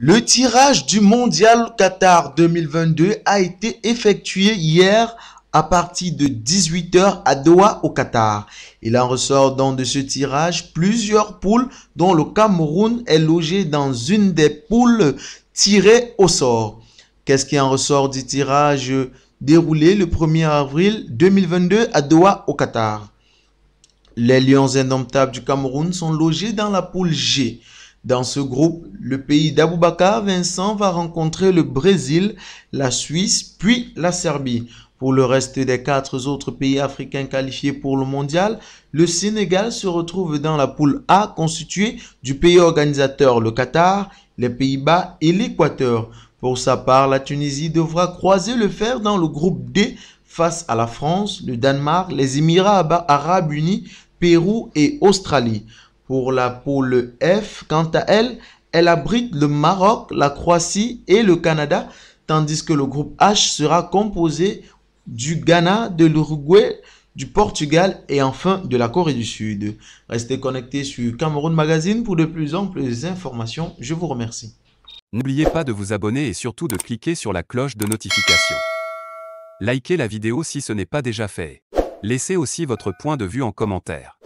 Le tirage du Mondial Qatar 2022 a été effectué hier à partir de 18h à Doha au Qatar. Il en ressort donc de ce tirage plusieurs poules dont le Cameroun est logé dans une des poules tirées au sort. Qu'est-ce qui en ressort du tirage déroulé le 1er avril 2022 à Doha au Qatar Les Lions indomptables du Cameroun sont logés dans la poule G. Dans ce groupe, le pays d'Aboubacar Vincent va rencontrer le Brésil, la Suisse, puis la Serbie. Pour le reste des quatre autres pays africains qualifiés pour le mondial, le Sénégal se retrouve dans la poule A constituée du pays organisateur le Qatar, les Pays-Bas et l'Équateur. Pour sa part, la Tunisie devra croiser le fer dans le groupe D face à la France, le Danemark, les Émirats arabes unis, Pérou et Australie. Pour la pôle F, quant à elle, elle abrite le Maroc, la Croatie et le Canada, tandis que le groupe H sera composé du Ghana, de l'Uruguay, du Portugal et enfin de la Corée du Sud. Restez connectés sur Cameroun Magazine pour de plus amples informations. Je vous remercie. N'oubliez pas de vous abonner et surtout de cliquer sur la cloche de notification. Likez la vidéo si ce n'est pas déjà fait. Laissez aussi votre point de vue en commentaire.